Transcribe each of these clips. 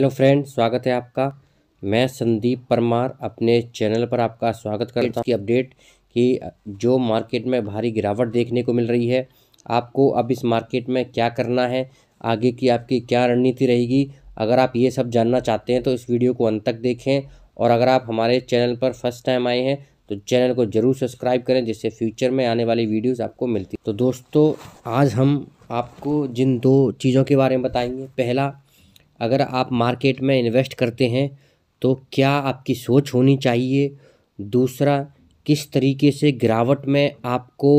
hello friend स्वागत है आपका मैं संदीप परमार अपने चैनल पर आपका स्वागत करता हूँ की अपडेट कि जो मार्केट में भारी गिरावट देखने को मिल रही है आपको अब इस मार्केट में क्या करना है आगे की आपकी क्या रणनीति रहेगी अगर आप ये सब जानना चाहते हैं तो इस वीडियो को अंत तक देखें और अगर आप हमारे चैनल पर फर्स्ट टाइम आए हैं तो चैनल को ज़रूर सब्सक्राइब करें जिससे फ्यूचर में आने वाली वीडियोस आपको मिलती तो दोस्तों आज हम आपको जिन दो चीज़ों के बारे में बताएंगे पहला अगर आप मार्केट में इन्वेस्ट करते हैं तो क्या आपकी सोच होनी चाहिए दूसरा किस तरीके से गिरावट में आपको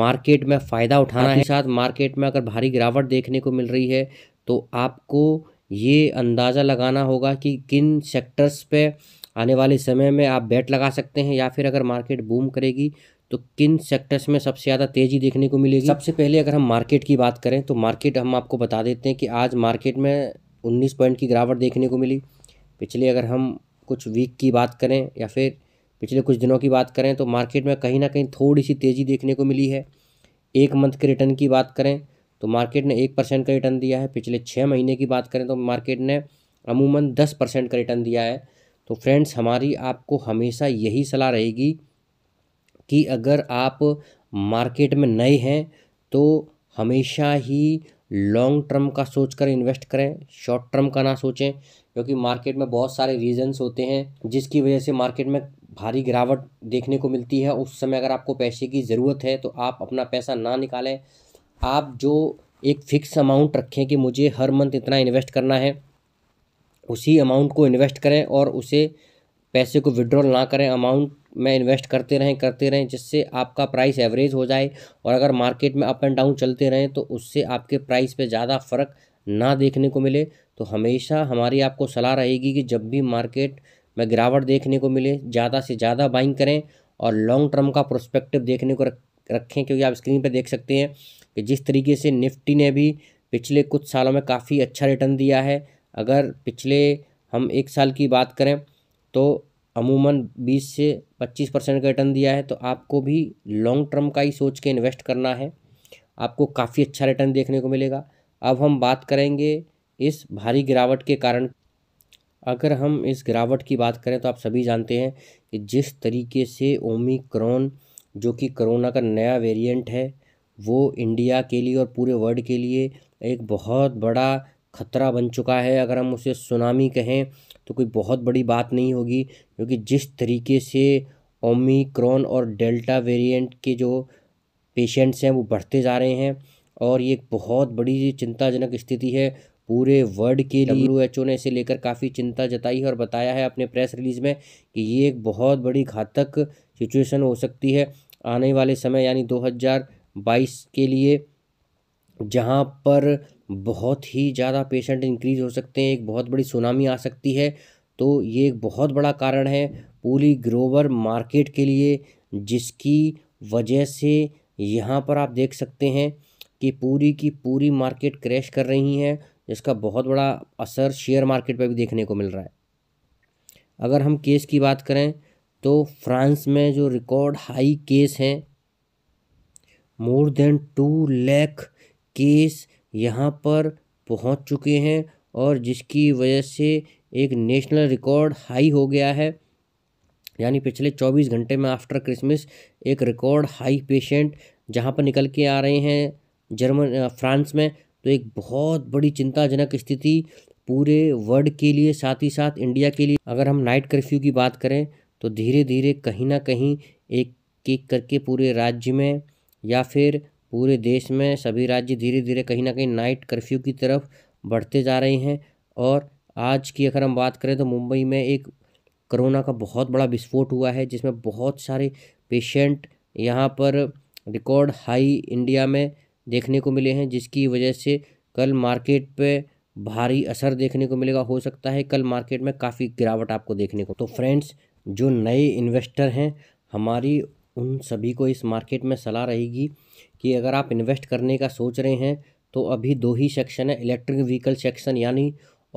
मार्केट में फ़ायदा उठाना है साथ मार्केट में अगर भारी गिरावट देखने को मिल रही है तो आपको ये अंदाज़ा लगाना होगा कि किन सेक्टर्स पे आने वाले समय में आप बैट लगा सकते हैं या फिर अगर मार्केट बूम करेगी तो किन सेक्टर्स में सबसे ज़्यादा तेज़ी देखने को मिलेगी सबसे पहले अगर हम मार्केट की बात करें तो मार्केट हम आपको बता देते हैं कि आज मार्केट में उन्नीस पॉइंट की गिरावट देखने को मिली पिछले अगर हम कुछ वीक की बात करें या फिर पिछले कुछ दिनों की बात करें तो मार्केट में कहीं ना कहीं थोड़ी सी तेज़ी देखने को मिली है एक मंथ के रिटर्न की बात करें तो मार्केट ने एक परसेंट का रिटर्न दिया है पिछले छः महीने की बात करें तो मार्केट ने अमूमन दस परसेंट का रिटर्न दिया है तो फ्रेंड्स हमारी आपको हमेशा यही सलाह रहेगी कि अगर आप मार्केट में नए हैं तो हमेशा ही लॉन्ग टर्म का सोच कर इन्वेस्ट करें शॉर्ट टर्म का ना सोचें क्योंकि मार्केट में बहुत सारे रीजंस होते हैं जिसकी वजह से मार्केट में भारी गिरावट देखने को मिलती है उस समय अगर आपको पैसे की ज़रूरत है तो आप अपना पैसा ना निकालें आप जो एक फ़िक्स अमाउंट रखें कि मुझे हर मंथ इतना इन्वेस्ट करना है उसी अमाउंट को इन्वेस्ट करें और उसे पैसे को विड्रॉल ना करें अमाउंट में इन्वेस्ट करते रहें करते रहें जिससे आपका प्राइस एवरेज हो जाए और अगर मार्केट में अप एंड डाउन चलते रहें तो उससे आपके प्राइस पे ज़्यादा फ़र्क ना देखने को मिले तो हमेशा हमारी आपको सलाह रहेगी कि जब भी मार्केट में गिरावट देखने को मिले ज़्यादा से ज़्यादा बाइंग करें और लॉन्ग टर्म का प्रोस्पेक्टिव देखने को रखें क्योंकि आप स्क्रीन पर देख सकते हैं कि जिस तरीके से निफ्टी ने भी पिछले कुछ सालों में काफ़ी अच्छा रिटर्न दिया है अगर पिछले हम एक साल की बात करें तो अमूमन 20 से 25 परसेंट का रिटर्न दिया है तो आपको भी लॉन्ग टर्म का ही सोच के इन्वेस्ट करना है आपको काफ़ी अच्छा रिटर्न देखने को मिलेगा अब हम बात करेंगे इस भारी गिरावट के कारण अगर हम इस गिरावट की बात करें तो आप सभी जानते हैं कि जिस तरीके से ओमिक्रॉन जो कि कोरोना का नया वेरिएंट है वो इंडिया के लिए और पूरे वर्ल्ड के लिए एक बहुत बड़ा खतरा बन चुका है अगर हम उसे सुनामी कहें तो कोई बहुत बड़ी बात नहीं होगी क्योंकि जिस तरीके से ओमिक्रॉन और डेल्टा वेरिएंट के जो पेशेंट्स हैं वो बढ़ते जा रहे हैं और ये एक बहुत बड़ी चिंताजनक स्थिति है पूरे वर्ल्ड के लिए डब्ल्यू एच ओ ने इसे लेकर काफ़ी चिंता जताई है और बताया है अपने प्रेस रिलीज में कि ये एक बहुत बड़ी घातक सिचुएशन हो सकती है आने वाले समय यानी 2022 के लिए जहाँ पर बहुत ही ज़्यादा पेशेंट इंक्रीज़ हो सकते हैं एक बहुत बड़ी सुनामी आ सकती है तो ये एक बहुत बड़ा कारण है पूरी ग्रोवर मार्केट के लिए जिसकी वजह से यहाँ पर आप देख सकते हैं कि पूरी की पूरी मार्केट क्रैश कर रही हैं जिसका बहुत बड़ा असर शेयर मार्केट पर भी देखने को मिल रहा है अगर हम केस की बात करें तो फ्रांस में जो रिकॉर्ड हाई केस हैं more than two lakh case यहाँ पर पहुँच चुके हैं और जिसकी वजह से एक नेशनल रिकॉर्ड हाई हो गया है यानी पिछले 24 घंटे में आफ्टर क्रिसमस एक रिकॉर्ड हाई पेशेंट जहाँ पर निकल के आ रहे हैं जर्मन फ्रांस में तो एक बहुत बड़ी चिंताजनक स्थिति पूरे वर्ल्ड के लिए साथ ही साथ इंडिया के लिए अगर हम नाइट कर्फ्यू की बात करें तो धीरे धीरे कहीं ना कहीं एक एक करके पूरे राज्य में या फिर पूरे देश में सभी राज्य धीरे धीरे कहीं ना कहीं नाइट कर्फ्यू की तरफ बढ़ते जा रहे हैं और आज की अगर हम बात करें तो मुंबई में एक कोरोना का बहुत बड़ा विस्फोट हुआ है जिसमें बहुत सारे पेशेंट यहाँ पर रिकॉर्ड हाई इंडिया में देखने को मिले हैं जिसकी वजह से कल मार्केट पे भारी असर देखने को मिलेगा हो सकता है कल मार्केट में काफ़ी गिरावट आपको देखने को तो फ्रेंड्स जो नए इन्वेस्टर हैं हमारी उन सभी को इस मार्केट में सलाह रहेगी कि अगर आप इन्वेस्ट करने का सोच रहे हैं तो अभी दो ही सेक्शन है इलेक्ट्रिक व्हीकल सेक्शन यानी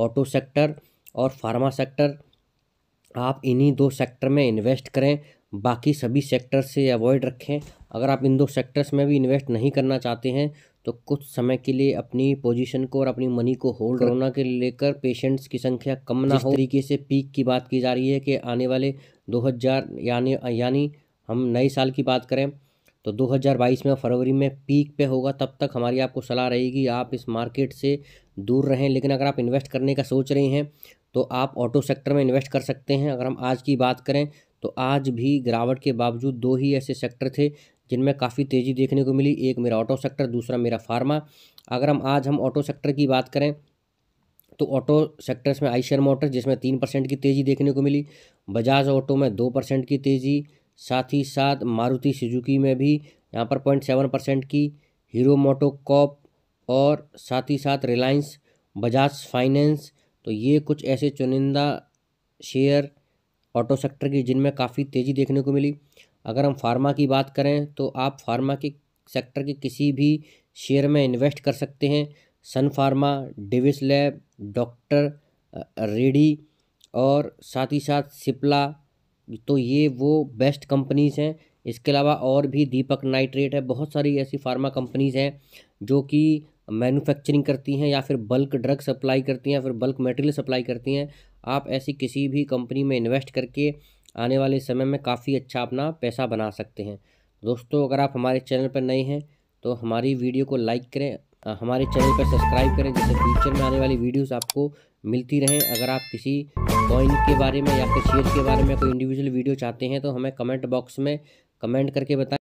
ऑटो सेक्टर और फार्मा सेक्टर आप इन्हीं दो सेक्टर में इन्वेस्ट करें बाकी सभी सेक्टर से अवॉइड रखें अगर आप इन दो सेक्टर्स में भी इन्वेस्ट नहीं करना चाहते हैं तो कुछ समय के लिए अपनी पोजीशन को और अपनी मनी को होल्ड कोरोना के लेकर पेशेंट्स की संख्या कम ना हो तरीके से पीक की बात की जा रही है कि आने वाले 2000 यानी यानी हम नए साल की बात करें तो 2022 में फरवरी में पीक पे होगा तब तक हमारी आपको सलाह रहेगी आप इस मार्केट से दूर रहें लेकिन अगर आप इन्वेस्ट करने का सोच रहे हैं तो आप ऑटो सेक्टर में इन्वेस्ट कर सकते हैं अगर हम आज की बात करें तो आज भी गिरावट के बावजूद दो ही ऐसे सेक्टर थे जिनमें काफ़ी तेज़ी देखने को मिली एक मेरा ऑटो सेक्टर दूसरा मेरा फार्मा अगर हम आज हम ऑटो सेक्टर की बात करें तो ऑटो सेक्टर्स में आईशर मोटर जिसमें तीन परसेंट की तेज़ी देखने को मिली बजाज ऑटो में दो परसेंट की तेज़ी साथ ही साथ मारुति सुजुकी में भी यहाँ पर पॉइंट सेवन परसेंट की हीरो मोटोकॉप और साथ ही साथ रिलायंस बजाज फाइनेंस तो ये कुछ ऐसे चुनिंदा शेयर ऑटो सेक्टर की जिनमें काफ़ी तेज़ी देखने को मिली अगर हम फार्मा की बात करें तो आप फार्मा के सेक्टर के किसी भी शेयर में इन्वेस्ट कर सकते हैं सन फार्मा डेविस लैब डॉक्टर रेडी और साथ ही साथ सिप्ला तो ये वो बेस्ट कंपनीज़ हैं इसके अलावा और भी दीपक नाइट्रेट है बहुत सारी ऐसी फार्मा कंपनीज़ हैं जो कि मैन्युफैक्चरिंग करती हैं या फिर बल्क ड्रग सप्लाई करती हैं या फिर बल्क मटेरियल सप्लाई करती हैं आप ऐसी किसी भी कंपनी में इन्वेस्ट करके आने वाले समय में काफ़ी अच्छा अपना पैसा बना सकते हैं दोस्तों अगर आप हमारे चैनल पर नए हैं तो हमारी वीडियो को लाइक करें हमारे चैनल पर सब्सक्राइब करें जिससे फ्यूचर में आने वाली वीडियोस आपको मिलती रहें अगर आप किसी कॉइन के बारे में या फिर शेयर के बारे में कोई इंडिविजुअल वीडियो चाहते हैं तो हमें कमेंट बॉक्स में कमेंट करके बताएं